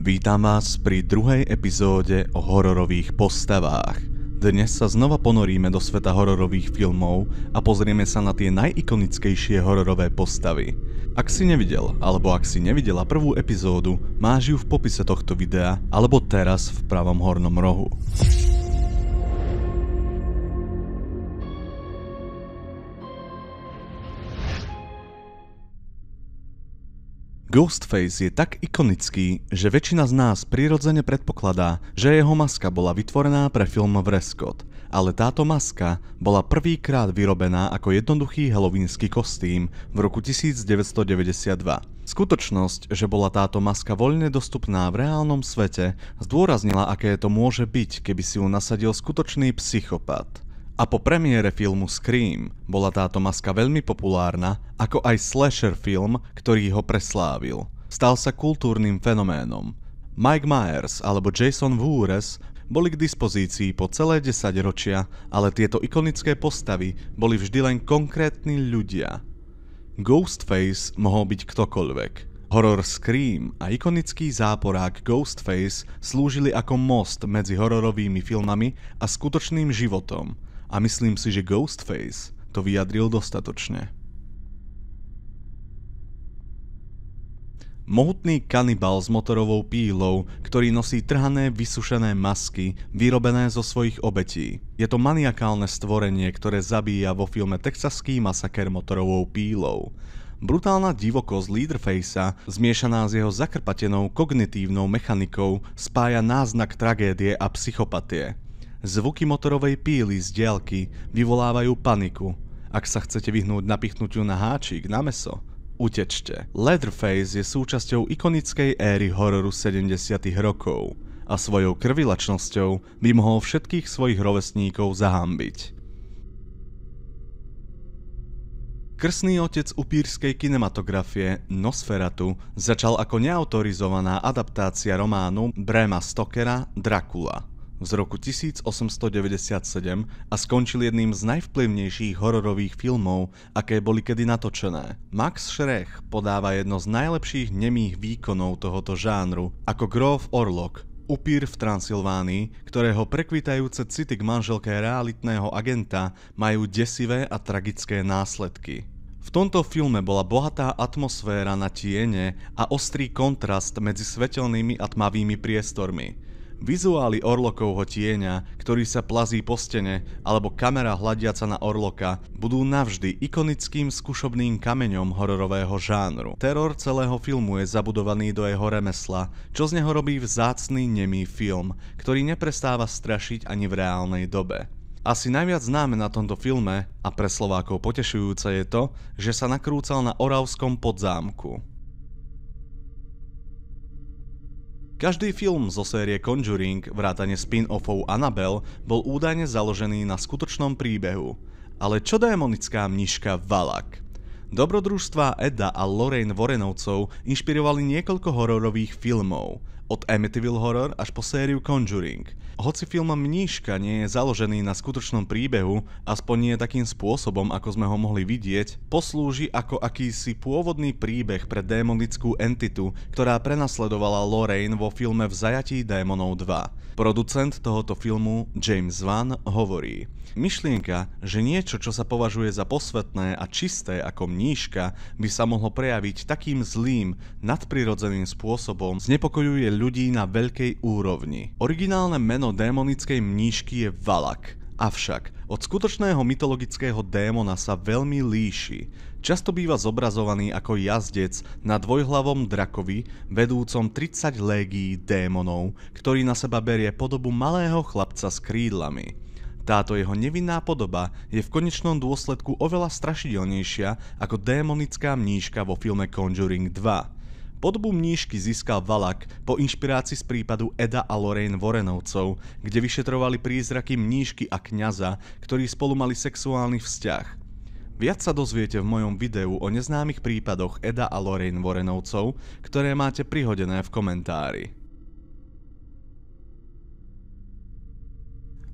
Vítam vás pri druhej epizóde o hororových postavách. Dnes sa znova ponoríme do sveta hororových filmov a pozrieme sa na tie najikonickejšie hororové postavy. Ak si nevidel, alebo ak si nevidela prvú epizódu, máš ju v popise tohto videa, alebo teraz v pravom hornom rohu. Ghostface je tak ikonický, že väčšina z nás prirodzene predpokladá, že jeho maska bola vytvorená pre film Vreskot, ale táto maska bola prvýkrát vyrobená ako jednoduchý helovínsky kostým v roku 1992. Skutočnosť, že bola táto maska voľne dostupná v reálnom svete, zdôraznila, aké to môže byť, keby si ju nasadil skutočný psychopat. A po premiére filmu Scream bola táto maska veľmi populárna, ako aj slasher film, ktorý ho preslávil. Stal sa kultúrnym fenoménom. Mike Myers alebo Jason Voorhees boli k dispozícii po celé 10 ročia, ale tieto ikonické postavy boli vždy len konkrétni ľudia. Ghostface mohol byť ktokoľvek. Horor Scream a ikonický záporák Ghostface slúžili ako most medzi hororovými filmami a skutočným životom – a myslím si, že Ghostface to vyjadril dostatočne. Mohutný kanibál s motorovou pílou, ktorý nosí trhané vysušené masky, vyrobené zo svojich obetí. Je to maniakálne stvorenie, ktoré zabíja vo filme Texaský masaker motorovou pílou. Brutálna divokosť Leaderfacea, zmiešaná s jeho zakrpatenou kognitívnou mechanikou, spája náznak tragédie a psychopatie. Zvuky motorovej píly z diaľky vyvolávajú paniku. Ak sa chcete vyhnúť napichnutiu na háčik, na meso, utečte. Leatherface je súčasťou ikonickej éry hororu 70 rokov a svojou krvilačnosťou by mohol všetkých svojich rovesníkov zahambiť. Krsný otec upírskej kinematografie Nosferatu začal ako neautorizovaná adaptácia románu Brema Stokera Dracula – z roku 1897 a skončil jedným z najvplyvnejších hororových filmov, aké boli kedy natočené. Max Schrech podáva jedno z najlepších nemých výkonov tohoto žánru ako Grove Orlok, upír v Transylvánii, ktorého prekvitajúce city k manželke realitného agenta majú desivé a tragické následky. V tomto filme bola bohatá atmosféra na tiene a ostrý kontrast medzi svetelnými a tmavými priestormi – Vizuály orlokovho tieňa, ktorý sa plazí po stene, alebo kamera hľadiaca na orloka, budú navždy ikonickým skúšobným kameňom hororového žánru. Teror celého filmu je zabudovaný do jeho remesla, čo z neho robí vzácný nemý film, ktorý neprestáva strašiť ani v reálnej dobe. Asi najviac známe na tomto filme, a pre Slovákov potešujúce je to, že sa nakrúcal na Oravskom podzámku. Každý film zo série Conjuring, vrátane spin-offov Annabelle, bol údajne založený na skutočnom príbehu. Ale čo démonická mniška Valak? Dobrodružstva Eda a Lorraine Vorenovcov inšpirovali niekoľko hororových filmov od Amityville Horror až po sériu Conjuring. Hoci film Mníška nie je založený na skutočnom príbehu, aspoň nie takým spôsobom, ako sme ho mohli vidieť, poslúži ako akýsi pôvodný príbeh pre démonickú entitu, ktorá prenasledovala Lorraine vo filme V zajatí démonov 2. Producent tohoto filmu James Van hovorí Myšlienka, že niečo, čo sa považuje za posvetné a čisté ako mníška, by sa mohlo prejaviť takým zlým, nadprirodzeným spôsobom, znepokojuje ľudí na veľkej úrovni. Originálne meno démonickej mníšky je Valak, avšak od skutočného mytologického démona sa veľmi líši. Často býva zobrazovaný ako jazdec na dvojhlavom drakovi, vedúcom 30 légií démonov, ktorý na seba berie podobu malého chlapca s krídlami. Táto jeho nevinná podoba je v konečnom dôsledku oveľa strašidelnejšia ako démonická mníška vo filme Conjuring 2 mníšky získal Valak po inšpirácii z prípadu Eda a Lorraine Vorenovcov, kde vyšetrovali prízraky mníšky a kňaza, ktorí spolu mali sexuálny vzťah. Viac sa dozviete v mojom videu o neznámych prípadoch Eda a Lorraine Vorenovcov, ktoré máte prihodené v komentári.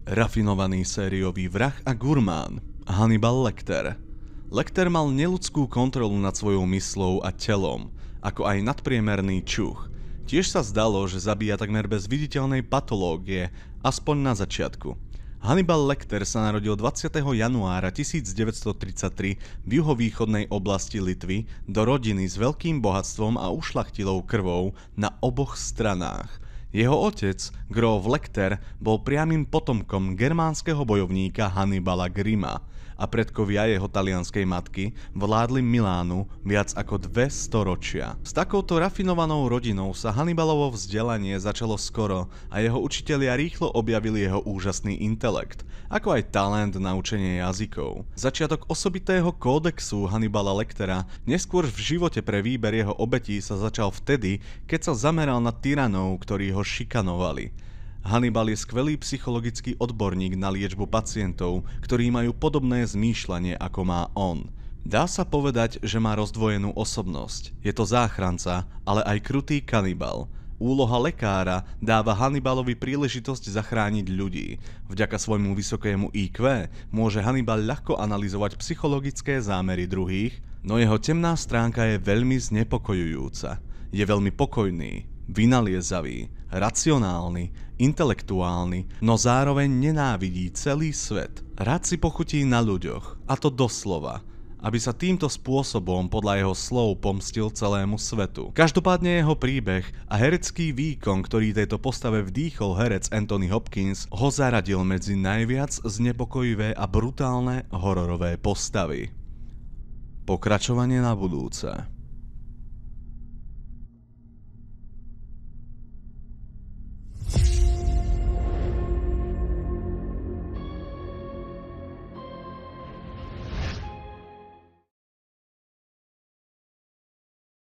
Rafinovaný sériový vrah a gurmán Hannibal Lecter – Lecter mal neludskú kontrolu nad svojou myslou a telom, ako aj nadpriemerný čuch. Tiež sa zdalo, že zabíja takmer bez viditeľnej patológie, aspoň na začiatku. Hannibal Lecter sa narodil 20. januára 1933 v juhovýchodnej oblasti Litvy do rodiny s veľkým bohatstvom a ušlachtilou krvou na oboch stranách. Jeho otec, Grof Lecter, bol priamým potomkom germánskeho bojovníka Hannibala Grima – a predkovia jeho talianskej matky vládli Milánu viac ako dve storočia. S takouto rafinovanou rodinou sa Hannibalovo vzdelanie začalo skoro a jeho učitelia rýchlo objavili jeho úžasný intelekt, ako aj talent na učenie jazykov. Začiatok osobitého kódexu Hannibala Lectera neskôr v živote pre výber jeho obetí sa začal vtedy, keď sa zameral na tyranov, ktorí ho šikanovali. Hannibal je skvelý psychologický odborník na liečbu pacientov, ktorí majú podobné zmýšľanie ako má on. Dá sa povedať, že má rozdvojenú osobnosť. Je to záchranca, ale aj krutý kanibal. Úloha lekára dáva Hannibalovi príležitosť zachrániť ľudí. Vďaka svojmu vysokému IQ môže Hannibal ľahko analyzovať psychologické zámery druhých, no jeho temná stránka je veľmi znepokojujúca. Je veľmi pokojný, vynaliezavý, racionálny, intelektuálny, no zároveň nenávidí celý svet. Rád si pochutí na ľuďoch, a to doslova – aby sa týmto spôsobom podľa jeho slov pomstil celému svetu. Každopádne jeho príbeh a herecký výkon, ktorý tejto postave vdýchol herec Anthony Hopkins, ho zaradil medzi najviac znepokojivé a brutálne hororové postavy. Pokračovanie na budúce.